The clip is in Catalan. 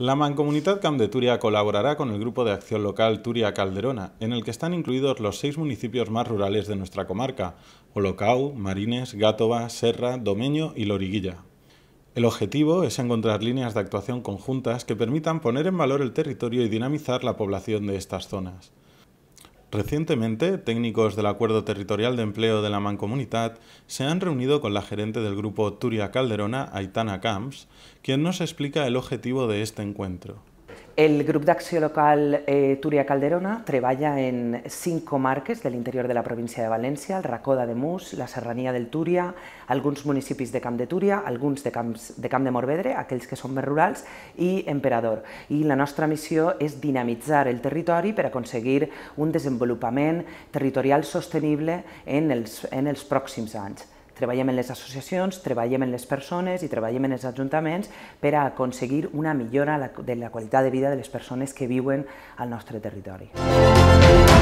La Mancomunidad Camp de Turia colaborará con el Grupo de Acción Local Turia Calderona, en el que están incluidos los seis municipios más rurales de nuestra comarca, Olocau, Marines, Gátova, Serra, Domeño y Loriguilla. El objetivo es encontrar líneas de actuación conjuntas que permitan poner en valor el territorio y dinamizar la población de estas zonas. Recientemente, técnicos del Acuerdo Territorial de Empleo de la Mancomunidad se han reunido con la gerente del grupo Turia Calderona, Aitana Camps, quien nos explica el objetivo de este encuentro. El grup d'acció local eh, Túria Calderona treballa en cinc comarques de l'interior de la província de València, el racó de Mús, la Serrania del Túria, alguns municipis de Camp de Túria, alguns de, Camps, de Camp de Morvedre, aquells que són més rurals, i Emperador. I la nostra missió és dinamitzar el territori per aconseguir un desenvolupament territorial sostenible en els, en els pròxims anys treballem en les associacions, treballem en les persones i treballem en els ajuntaments per a aconseguir una millora de la qualitat de vida de les persones que viuen al nostre territori. Música